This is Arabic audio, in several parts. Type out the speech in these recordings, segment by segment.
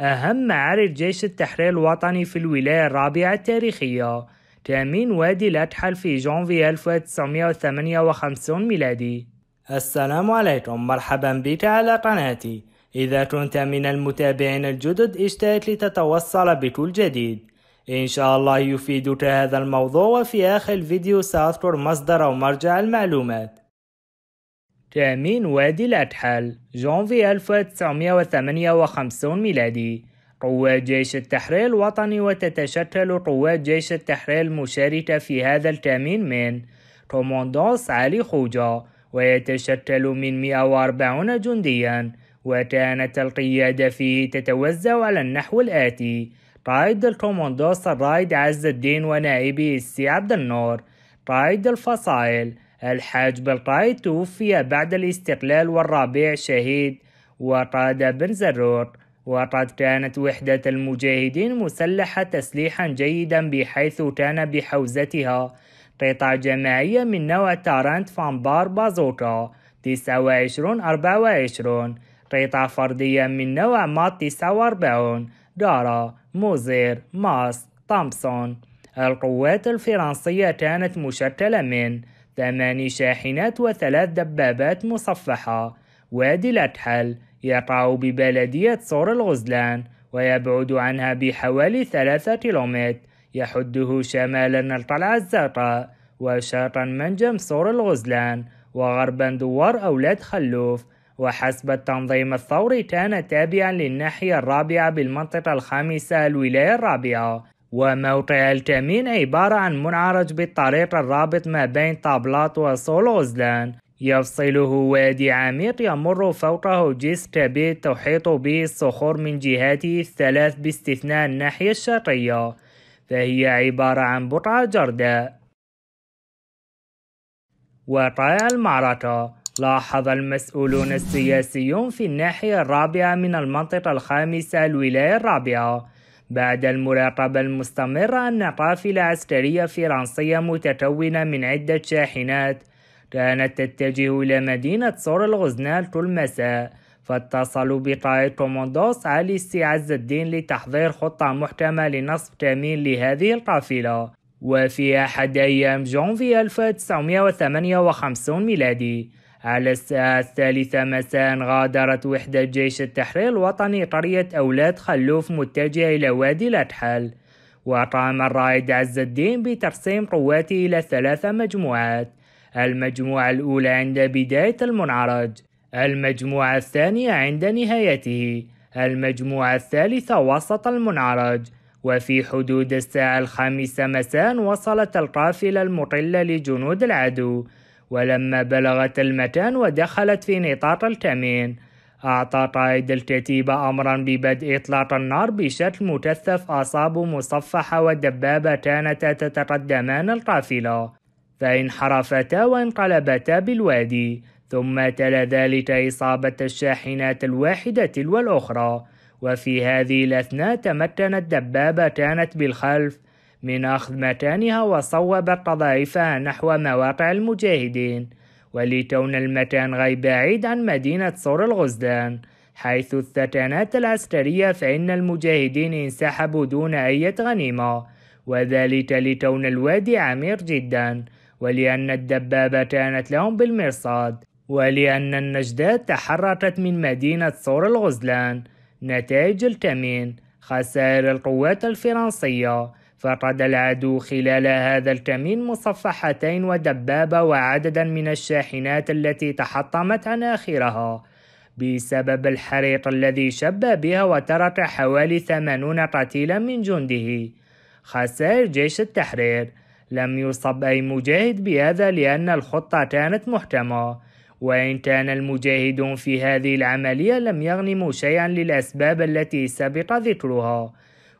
أهم معارك جيش التحرير الوطني في الولاية الرابعة التاريخية تأمين وادي الأتحل في جونفي 1958 ميلادي السلام عليكم مرحبا بك على قناتي إذا كنت من المتابعين الجدد اشترك لتتوصل بكل جديد إن شاء الله يفيدك هذا الموضوع وفي آخر الفيديو سأذكر مصدر أو مرجع المعلومات تأمين وادي الأتحل جونفي 1958 ميلادي قوات جيش التحرير الوطني وتتشكل قوات جيش التحرير المشاركة في هذا التأمين من كوموندوس علي خوجة ويتشكل من 140 جنديا وكانت القيادة فيه تتوزع على النحو الآتي قائد الكوموندوس الرائد عز الدين ونائبه السي عبد النور قائد الفصائل الحاج بلقاي توفي بعد الاستقلال والربيع شهيد وقاد بن زرور وقد كانت وحدة المجاهدين مسلحة تسليحا جيدا بحيث كان بحوزتها قطع جماعية من نوع تارانت فامبار بازوكا 29 24 قطع فردية من نوع مات 49 دارا موزير ماس تامسون القوات الفرنسية كانت مشكلة من ثماني شاحنات وثلاث دبابات مصفحة وادي الأتحل يقع ببلدية صور الغزلان ويبعد عنها بحوالي ثلاثة كيلومتر يحده شمالا القلعة الزرقاء وشرقا منجم صور الغزلان وغربا دوار أولاد خلوف وحسب التنظيم الثوري كان تابعا للناحية الرابعة بالمنطقة الخامسة الولاية الرابعة وموقع التامين عبارة عن منعرج بالطريق الرابط ما بين طابلات وسولوزلان يفصله وادي عميق يمر فوقه جسر كبير تحيط به الصخور من جهاته الثلاث باستثناء الناحية الشرقية فهي عبارة عن بقعة جرداء وقع المعركة لاحظ المسؤولون السياسيون في الناحية الرابعة من المنطقة الخامسة الولاية الرابعة بعد المراقبة المستمرة أن قافلة عسكرية فرنسية متكونة من عدة شاحنات كانت تتجه إلى مدينة سور الغزنان كل مساء فاتصلوا بقائد كوموندوس علي السي عز الدين لتحضير خطة محكمة لنصب كمين لهذه القافلة وفي أحد أيام جونفي 1958 ميلادي على الساعة الثالثة مساء غادرت وحدة جيش التحرير الوطني قرية أولاد خلوف متجهة إلى وادي الأدحل وقام الرائد عز الدين بتقسيم قواته إلى ثلاث مجموعات المجموعة الأولى عند بداية المنعرج المجموعة الثانية عند نهايته المجموعة الثالثة وسط المنعرج وفي حدود الساعة الخامسة مساء وصلت القافلة المطلة لجنود العدو ولما بلغت المتان ودخلت في نطاق الكمين أعطى قائد الكتيبة أمرا ببدء إطلاق النار بشكل مكثف أصاب مصفحة ودبابة كانتا تتقدمان القافلة فانحرفتا وانقلبتا بالوادي ثم تلا ذلك إصابة الشاحنات الواحدة تلو الأخرى وفي هذه الأثناء تمكنت دبابة كانت بالخلف من أخذ متانها وصوبت تضعيفها نحو مواقع المجاهدين ولتون المتان غير بعيد عن مدينة صور الغزدان حيث الثتنات العسكرية فإن المجاهدين انسحبوا دون أي غنيمة وذلك لتون الوادي عمير جدا ولأن الدبابة كانت لهم بالمرصاد ولأن النجدات تحركت من مدينة صور الغزلان نتائج الكمين خسائر القوات الفرنسية فقد العدو خلال هذا الكمين مصفحتين ودبابة وعددا من الشاحنات التي تحطمت عن آخرها بسبب الحريق الذي شب بها وترك حوالي ثمانون قتيلا من جنده خسائر جيش التحرير لم يصب أي مجاهد بهذا لأن الخطة كانت محكمة وإن كان المجاهدون في هذه العملية لم يغنموا شيئا للأسباب التي سبق ذكرها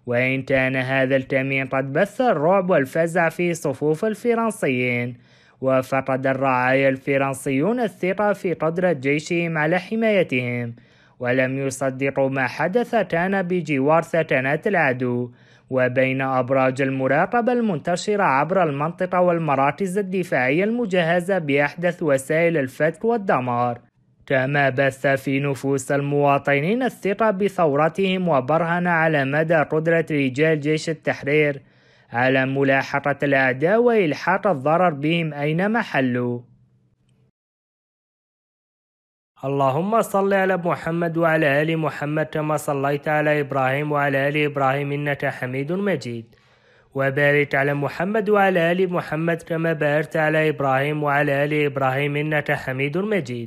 وإن كان هذا الكمين قد بث الرعب والفزع في صفوف الفرنسيين وفقد الرعايا الفرنسيون الثقة في قدرة جيشهم على حمايتهم ولم يصدقوا ما حدث كان بجوار ثتنات العدو وبين أبراج المراقبة المنتشرة عبر المنطقة والمراكز الدفاعية المجهزة بأحدث وسائل الفتك والدمار كما بث في نفوس المواطنين الثقة بثورتهم وبرهن على مدى قدرة رجال جيش التحرير على ملاحقة الأعداء وإلحاق الضرر بهم أينما حلوا. اللهم صل على محمد وعلى آل محمد كما صليت على إبراهيم وعلى آل إبراهيم إنك حميد مجيد وبارك على محمد وعلى آل محمد كما باركت على إبراهيم وعلى آل إبراهيم إنك حميد مجيد